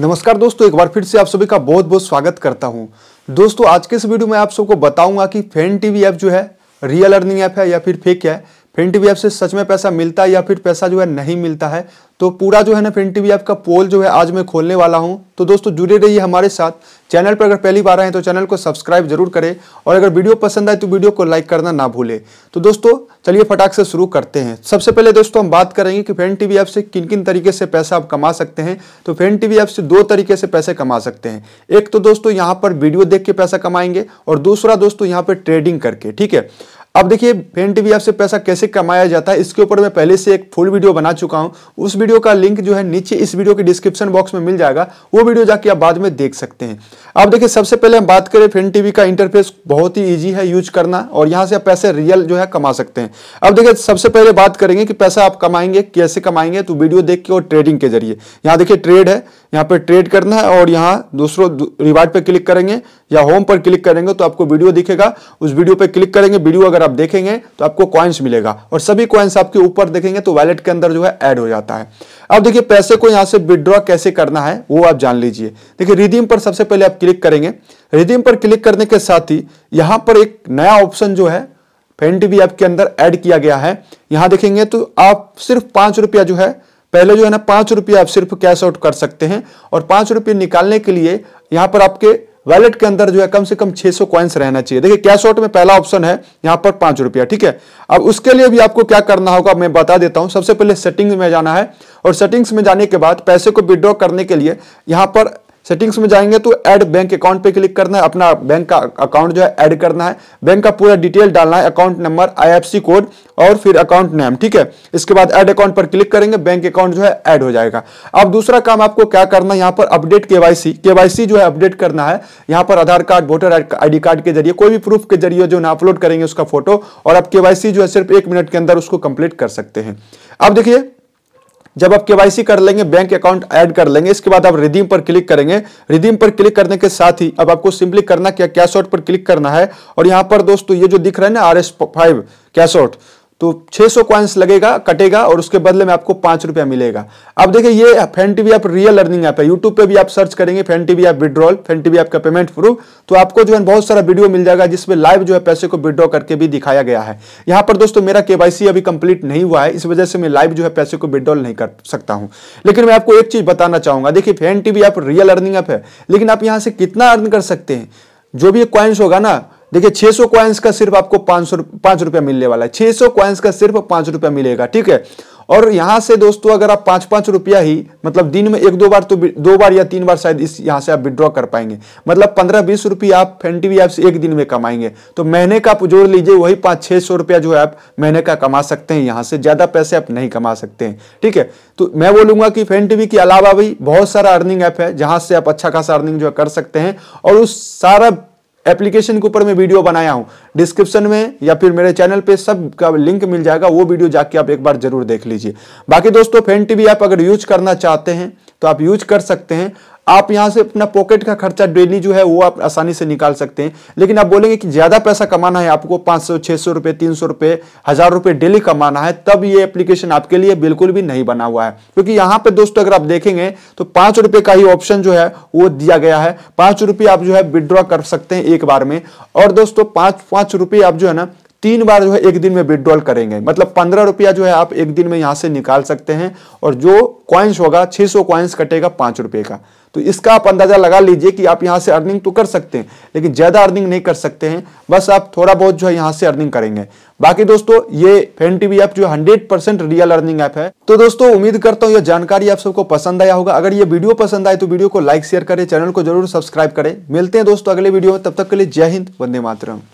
नमस्कार दोस्तों एक बार फिर से आप सभी का बहुत बहुत स्वागत करता हूं दोस्तों आज के इस वीडियो में आप सबको बताऊंगा कि फैन टीवी ऐप जो है रियल अर्निंग ऐप है या फिर फेक है फिर एन से सच में पैसा मिलता है या फिर पैसा जो है नहीं मिलता है तो पूरा जो है ना फिर एन का पोल जो है आज मैं खोलने वाला हूँ तो दोस्तों जुड़े रहिए हमारे साथ चैनल पर अगर पहली बार आए हैं तो चैनल को सब्सक्राइब जरूर करें और अगर वीडियो पसंद आए तो वीडियो को लाइक करना ना भूलें तो दोस्तों चलिए फटाक से शुरू करते हैं सबसे पहले दोस्तों हम बात करेंगे कि फेन टीवी ऐप से किन किन तरीके से पैसा आप कमा सकते हैं तो फेन टीवी ऐप से दो तरीके से पैसे कमा सकते हैं एक तो दोस्तों यहाँ पर वीडियो देख के पैसा कमाएंगे और दूसरा दोस्तों यहाँ पर ट्रेडिंग करके ठीक है अब देखिए फेन टीवी ऐप से पैसा कैसे कमाया जाता है इसके ऊपर मैं पहले से एक फुल वीडियो बना चुका हूं उस वीडियो का लिंक जो है नीचे इस वीडियो के डिस्क्रिप्शन बॉक्स में मिल जाएगा वो वीडियो जाके आप बाद में देख सकते हैं अब देखिए सबसे पहले हम बात करें फेन टीवी का इंटरफेस बहुत ही ईजी है यूज करना और यहाँ से आप पैसे रियल जो है कमा सकते हैं अब देखिए सबसे पहले बात करेंगे कि पैसा आप कमाएंगे कैसे कमाएंगे तो वीडियो देख के और ट्रेडिंग के जरिए यहाँ देखिए ट्रेड है यहाँ पे ट्रेड करना है और यहाँ दूसरों रिवार्ड पे क्लिक करेंगे या होम पर क्लिक करेंगे तो आपको वीडियो दिखेगा उस वीडियो पे क्लिक करेंगे वीडियो अगर आप देखेंगे तो आपको कॉइन्स मिलेगा और सभी कॉइन्स आपके ऊपर देखेंगे तो वैलेट के अंदर जो है ऐड हो जाता है अब देखिए पैसे को यहाँ से विदड्रॉ कैसे करना है वो आप जान लीजिए देखिए रिदीम पर सबसे पहले आप क्लिक करेंगे रिदीम पर क्लिक करने के साथ ही यहाँ पर एक नया ऑप्शन जो है फेंट भी आपके अंदर ऐड किया गया है यहाँ देखेंगे तो आप सिर्फ पाँच रुपया जो है पहले जो है ना पांच रुपये आप सिर्फ कैश आउट कर सकते हैं और पांच रुपये निकालने के लिए यहां पर आपके वैलेट के अंदर जो है कम से कम 600 सौ कॉइन्स रहना चाहिए देखिए कैश आउट में पहला ऑप्शन है यहां पर पांच रुपया ठीक है अब उसके लिए भी आपको क्या करना होगा मैं बता देता हूं सबसे पहले सेटिंग्स में जाना है और सेटिंग्स में जाने के बाद पैसे को विड्रॉ करने के लिए यहां पर सेटिंग्स में जाएंगे तो ऐड बैंक अकाउंट पे क्लिक करना है अपना बैंक का अकाउंट जो है ऐड करना है बैंक का पूरा डिटेल डालना है अकाउंट नंबर आईएफसी कोड और फिर अकाउंट नेम ठीक है इसके बाद ऐड अकाउंट पर क्लिक करेंगे बैंक अकाउंट जो है ऐड हो जाएगा अब दूसरा काम आपको क्या करना है यहाँ पर अपडेट केवाईसी केवाईसी जो है अपडेट करना है यहाँ पर Aadhaar card voter ID card के जरिए कोई भी प्रूफ के जरिए जो है अपलोड करेंगे उसका फोटो और आप केवाईसी जो है सिर्फ एक मिनट के अंदर उसको कंप्लीट कर सकते हैं अब देखिए जब आप केवाईसी कर लेंगे बैंक अकाउंट ऐड कर लेंगे इसके बाद आप रिदीम पर क्लिक करेंगे रिदीम पर क्लिक करने के साथ ही अब आपको सिंपली करना क्या कैश आउट पर क्लिक करना है और यहां पर दोस्तों ये जो दिख रहा है ना R S five cash out तो 600 सौ क्वाइंस लगेगा कटेगा और उसके बदले में आपको पांच रुपया मिलेगा अब देखिए ये fan TV app real earning app है यूट्यूब पे भी आप सर्च करेंगे fan TV app withdrawal fan TV app का पेमेंट प्रूफ तो आपको जो है बहुत सारा वीडियो मिल जाएगा जिसमें लाइव जो है पैसे को विड्रॉ करके भी दिखाया गया है यहां पर दोस्तों मेरा केवाईसी अभी कंप्लीट नहीं हुआ है इस वजह से मैं लाइव जो है पैसे को विड्रॉल नहीं कर सकता हूँ लेकिन मैं आपको एक चीज बताना चाहूंगा देखिए fan TV app real earning app है लेकिन आप यहाँ से कितना अर्न कर सकते हैं जो भी क्वाइंस होगा ना देखिए छह सौ क्वाइंस का सिर्फ आपको पांच सौ पांच रुपया मिलने वाला है छह सौ क्वाइंस का सिर्फ पांच रुपया मिलेगा ठीक है और यहाँ से दोस्तों अगर आप पांच पांच रुपया ही मतलब दिन में एक दो बार तो दो बार या तीन बार शायद इस यहां से आप विड्रॉ कर पाएंगे मतलब पंद्रह बीस रुपया आप फैन टी ऐप से एक दिन में कमाएंगे तो महीने का आप जोड़ लीजिए वही पाँच छह सौ रुपया जो है आप महीने का कमा सकते हैं यहाँ से ज़्यादा पैसे आप नहीं कमा सकते हैं ठीक है तो मैं बोलूंगा कि फेन के अलावा भी बहुत सारा अर्निंग ऐप है जहाँ से आप अच्छा खासा अर्निंग जो कर सकते हैं और उस सारा एप्लीकेशन के ऊपर मैं वीडियो बनाया हूं डिस्क्रिप्शन में या फिर मेरे चैनल पे सब का लिंक मिल जाएगा वो वीडियो जाके आप एक बार जरूर देख लीजिए बाकी दोस्तों फैन टीवी ऐप अगर यूज करना चाहते हैं तो आप यूज कर सकते हैं आप यहां से अपना पॉकेट का खर्चा डेली जो है वो आप आसानी से निकाल सकते हैं लेकिन आप बोलेंगे कि ज़्यादा पैसा कमाना है आपको 500, 600 रुपए 300 रुपए हज़ार रुपए डेली कमाना है तब ये एप्लीकेशन आपके लिए बिल्कुल भी नहीं बना हुआ है क्योंकि यहां पे दोस्तों अगर आप देखेंगे तो पांच रुपए का ही ऑप्शन जो है वो दिया गया है पांच रुपये आप जो है विड्रॉ कर सकते हैं एक बार में और दोस्तों पांच पांच पांच रुपये आप जो है ना तीन बार जो है एक दिन में विड्रॉल करेंगे मतलब पंद्रह रुपया जो है आप एक दिन में यहां से निकाल सकते हैं और जो कॉइन्स होगा छह सौ कॉइन्स कटेगा पांच रुपए का तो इसका आप अंदाज़ा लगा लीजिए कि आप यहां से अर्निंग तो कर सकते हैं लेकिन ज़्यादा अर्निंग नहीं कर सकते हैं बस आप थोड़ा बहुत जो है यहां से अर्निंग करेंगे बाकी दोस्तों ये फैन टीवी ऐप जो hundred percent real earning app है तो दोस्तों उम्मीद करता हूं यह जानकारी आप सबको पसंद आया होगा अगर ये वीडियो पसंद आए तो वीडियो को लाइक शेयर करें चैनल को जरूर सब्सक्राइब करें मिलते हैं दोस्तों अगले वीडियो में तब तक के लिए जय हिंद वंदे मातरम